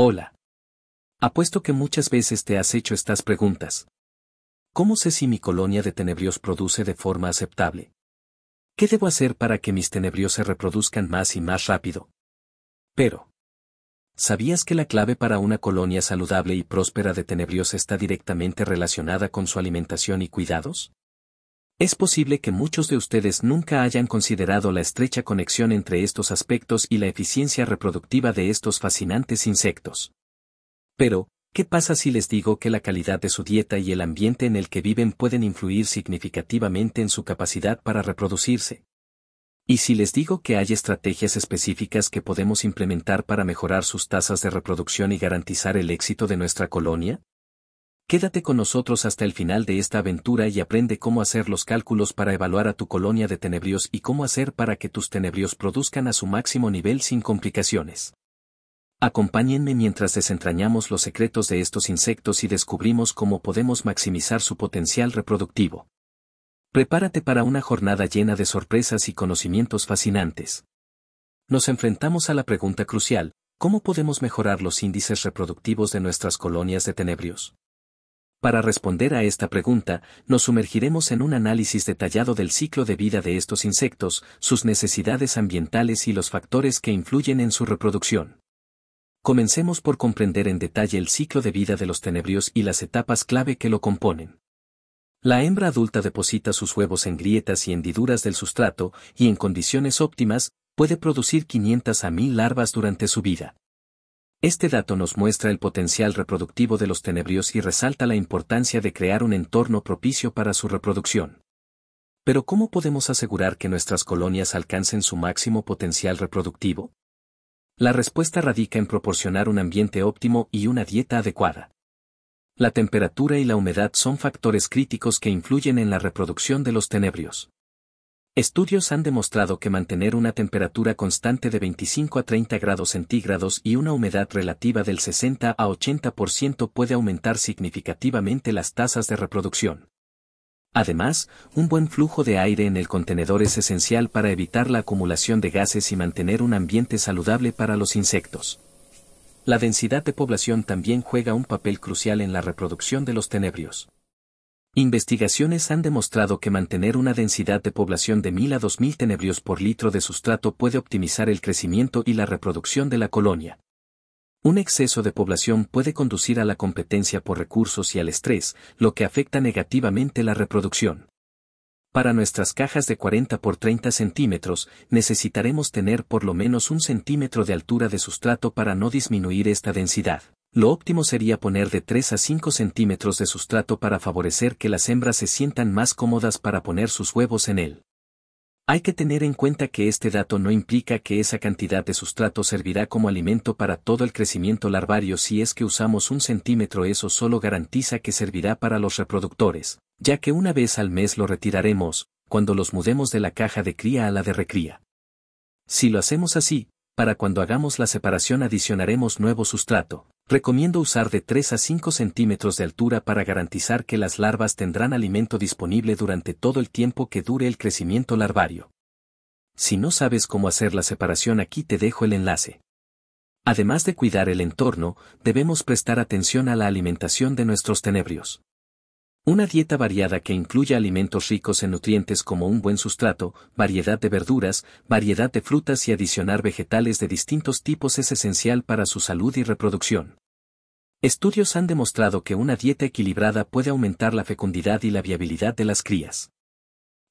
Hola. Apuesto que muchas veces te has hecho estas preguntas. ¿Cómo sé si mi colonia de tenebrios produce de forma aceptable? ¿Qué debo hacer para que mis tenebrios se reproduzcan más y más rápido? Pero, ¿sabías que la clave para una colonia saludable y próspera de tenebrios está directamente relacionada con su alimentación y cuidados? Es posible que muchos de ustedes nunca hayan considerado la estrecha conexión entre estos aspectos y la eficiencia reproductiva de estos fascinantes insectos. Pero, ¿qué pasa si les digo que la calidad de su dieta y el ambiente en el que viven pueden influir significativamente en su capacidad para reproducirse? ¿Y si les digo que hay estrategias específicas que podemos implementar para mejorar sus tasas de reproducción y garantizar el éxito de nuestra colonia? Quédate con nosotros hasta el final de esta aventura y aprende cómo hacer los cálculos para evaluar a tu colonia de tenebrios y cómo hacer para que tus tenebrios produzcan a su máximo nivel sin complicaciones. Acompáñenme mientras desentrañamos los secretos de estos insectos y descubrimos cómo podemos maximizar su potencial reproductivo. Prepárate para una jornada llena de sorpresas y conocimientos fascinantes. Nos enfrentamos a la pregunta crucial, ¿cómo podemos mejorar los índices reproductivos de nuestras colonias de tenebrios? Para responder a esta pregunta, nos sumergiremos en un análisis detallado del ciclo de vida de estos insectos, sus necesidades ambientales y los factores que influyen en su reproducción. Comencemos por comprender en detalle el ciclo de vida de los tenebrios y las etapas clave que lo componen. La hembra adulta deposita sus huevos en grietas y hendiduras del sustrato y en condiciones óptimas puede producir 500 a 1000 larvas durante su vida. Este dato nos muestra el potencial reproductivo de los tenebrios y resalta la importancia de crear un entorno propicio para su reproducción. Pero ¿cómo podemos asegurar que nuestras colonias alcancen su máximo potencial reproductivo? La respuesta radica en proporcionar un ambiente óptimo y una dieta adecuada. La temperatura y la humedad son factores críticos que influyen en la reproducción de los tenebrios. Estudios han demostrado que mantener una temperatura constante de 25 a 30 grados centígrados y una humedad relativa del 60 a 80% puede aumentar significativamente las tasas de reproducción. Además, un buen flujo de aire en el contenedor es esencial para evitar la acumulación de gases y mantener un ambiente saludable para los insectos. La densidad de población también juega un papel crucial en la reproducción de los tenebrios. Investigaciones han demostrado que mantener una densidad de población de 1000 a 2000 tenebrios por litro de sustrato puede optimizar el crecimiento y la reproducción de la colonia. Un exceso de población puede conducir a la competencia por recursos y al estrés, lo que afecta negativamente la reproducción. Para nuestras cajas de 40 por 30 centímetros, necesitaremos tener por lo menos un centímetro de altura de sustrato para no disminuir esta densidad. Lo óptimo sería poner de 3 a 5 centímetros de sustrato para favorecer que las hembras se sientan más cómodas para poner sus huevos en él. Hay que tener en cuenta que este dato no implica que esa cantidad de sustrato servirá como alimento para todo el crecimiento larvario si es que usamos un centímetro eso solo garantiza que servirá para los reproductores, ya que una vez al mes lo retiraremos, cuando los mudemos de la caja de cría a la de recría. Si lo hacemos así, para cuando hagamos la separación adicionaremos nuevo sustrato, Recomiendo usar de 3 a 5 centímetros de altura para garantizar que las larvas tendrán alimento disponible durante todo el tiempo que dure el crecimiento larvario. Si no sabes cómo hacer la separación aquí te dejo el enlace. Además de cuidar el entorno, debemos prestar atención a la alimentación de nuestros tenebrios. Una dieta variada que incluya alimentos ricos en nutrientes como un buen sustrato, variedad de verduras, variedad de frutas y adicionar vegetales de distintos tipos es esencial para su salud y reproducción. Estudios han demostrado que una dieta equilibrada puede aumentar la fecundidad y la viabilidad de las crías.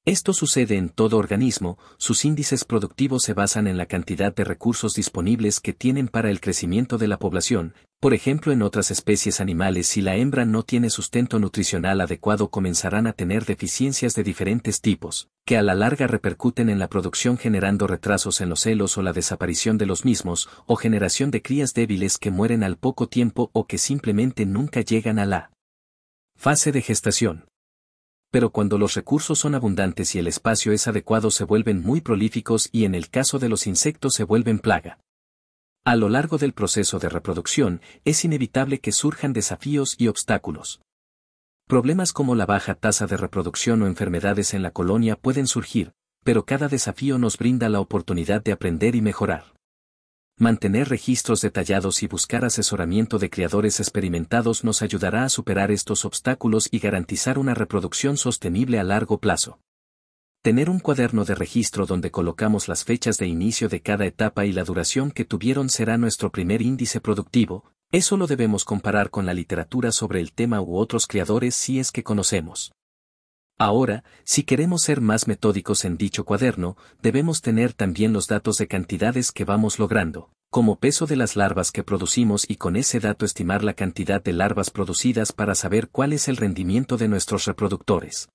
Esto sucede en todo organismo, sus índices productivos se basan en la cantidad de recursos disponibles que tienen para el crecimiento de la población, por ejemplo en otras especies animales si la hembra no tiene sustento nutricional adecuado comenzarán a tener deficiencias de diferentes tipos, que a la larga repercuten en la producción generando retrasos en los celos o la desaparición de los mismos, o generación de crías débiles que mueren al poco tiempo o que simplemente nunca llegan a la fase de gestación pero cuando los recursos son abundantes y el espacio es adecuado se vuelven muy prolíficos y en el caso de los insectos se vuelven plaga. A lo largo del proceso de reproducción, es inevitable que surjan desafíos y obstáculos. Problemas como la baja tasa de reproducción o enfermedades en la colonia pueden surgir, pero cada desafío nos brinda la oportunidad de aprender y mejorar mantener registros detallados y buscar asesoramiento de creadores experimentados nos ayudará a superar estos obstáculos y garantizar una reproducción sostenible a largo plazo. Tener un cuaderno de registro donde colocamos las fechas de inicio de cada etapa y la duración que tuvieron será nuestro primer índice productivo, eso lo debemos comparar con la literatura sobre el tema u otros creadores si es que conocemos. Ahora, si queremos ser más metódicos en dicho cuaderno, debemos tener también los datos de cantidades que vamos logrando, como peso de las larvas que producimos y con ese dato estimar la cantidad de larvas producidas para saber cuál es el rendimiento de nuestros reproductores.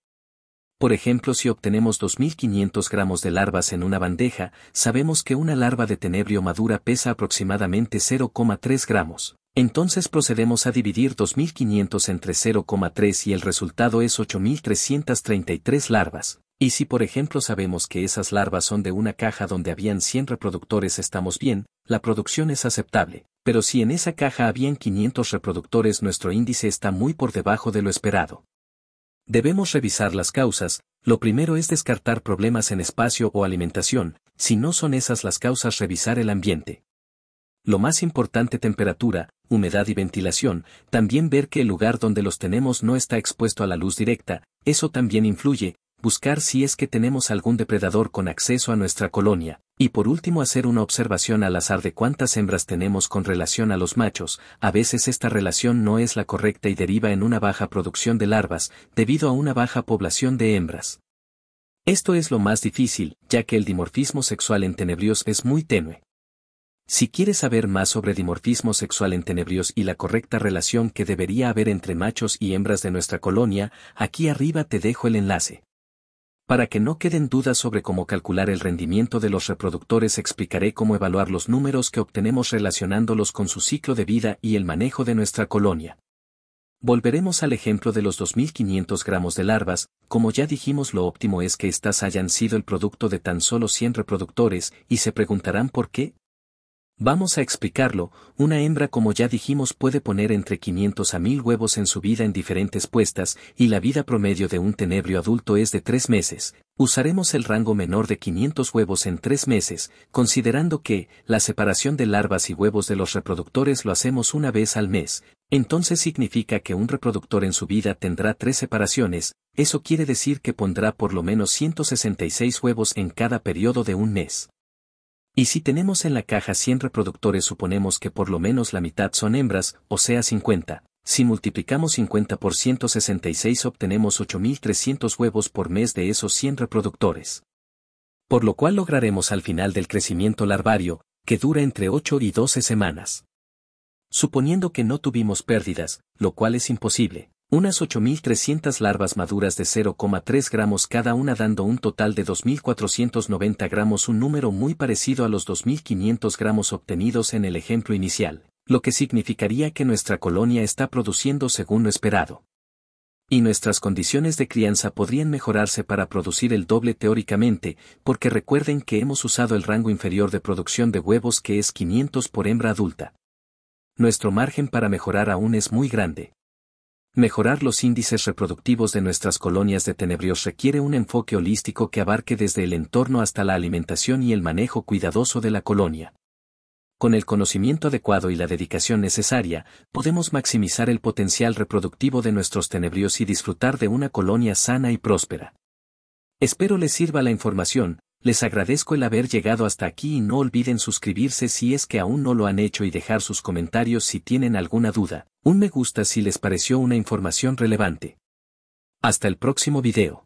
Por ejemplo, si obtenemos 2.500 gramos de larvas en una bandeja, sabemos que una larva de tenebrio madura pesa aproximadamente 0,3 gramos. Entonces procedemos a dividir 2500 entre 0,3 y el resultado es 8333 larvas. Y si por ejemplo sabemos que esas larvas son de una caja donde habían 100 reproductores estamos bien, la producción es aceptable, pero si en esa caja habían 500 reproductores nuestro índice está muy por debajo de lo esperado. Debemos revisar las causas, lo primero es descartar problemas en espacio o alimentación, si no son esas las causas revisar el ambiente. Lo más importante temperatura, humedad y ventilación, también ver que el lugar donde los tenemos no está expuesto a la luz directa, eso también influye, buscar si es que tenemos algún depredador con acceso a nuestra colonia, y por último hacer una observación al azar de cuántas hembras tenemos con relación a los machos, a veces esta relación no es la correcta y deriva en una baja producción de larvas, debido a una baja población de hembras. Esto es lo más difícil, ya que el dimorfismo sexual en tenebrios es muy tenue. Si quieres saber más sobre dimorfismo sexual en tenebrios y la correcta relación que debería haber entre machos y hembras de nuestra colonia, aquí arriba te dejo el enlace. Para que no queden dudas sobre cómo calcular el rendimiento de los reproductores explicaré cómo evaluar los números que obtenemos relacionándolos con su ciclo de vida y el manejo de nuestra colonia. Volveremos al ejemplo de los 2.500 gramos de larvas, como ya dijimos lo óptimo es que éstas hayan sido el producto de tan solo 100 reproductores y se preguntarán por qué, Vamos a explicarlo, una hembra como ya dijimos puede poner entre 500 a 1000 huevos en su vida en diferentes puestas y la vida promedio de un tenebrio adulto es de 3 meses. Usaremos el rango menor de 500 huevos en 3 meses, considerando que la separación de larvas y huevos de los reproductores lo hacemos una vez al mes, entonces significa que un reproductor en su vida tendrá 3 separaciones, eso quiere decir que pondrá por lo menos 166 huevos en cada periodo de un mes. Y si tenemos en la caja 100 reproductores suponemos que por lo menos la mitad son hembras, o sea 50. Si multiplicamos 50 por 166 obtenemos 8.300 huevos por mes de esos 100 reproductores. Por lo cual lograremos al final del crecimiento larvario, que dura entre 8 y 12 semanas. Suponiendo que no tuvimos pérdidas, lo cual es imposible, unas 8.300 larvas maduras de 0,3 gramos cada una dando un total de 2.490 gramos un número muy parecido a los 2.500 gramos obtenidos en el ejemplo inicial, lo que significaría que nuestra colonia está produciendo según lo esperado. Y nuestras condiciones de crianza podrían mejorarse para producir el doble teóricamente, porque recuerden que hemos usado el rango inferior de producción de huevos que es 500 por hembra adulta. Nuestro margen para mejorar aún es muy grande. Mejorar los índices reproductivos de nuestras colonias de tenebrios requiere un enfoque holístico que abarque desde el entorno hasta la alimentación y el manejo cuidadoso de la colonia. Con el conocimiento adecuado y la dedicación necesaria, podemos maximizar el potencial reproductivo de nuestros tenebrios y disfrutar de una colonia sana y próspera. Espero les sirva la información, les agradezco el haber llegado hasta aquí y no olviden suscribirse si es que aún no lo han hecho y dejar sus comentarios si tienen alguna duda, un me gusta si les pareció una información relevante. Hasta el próximo video.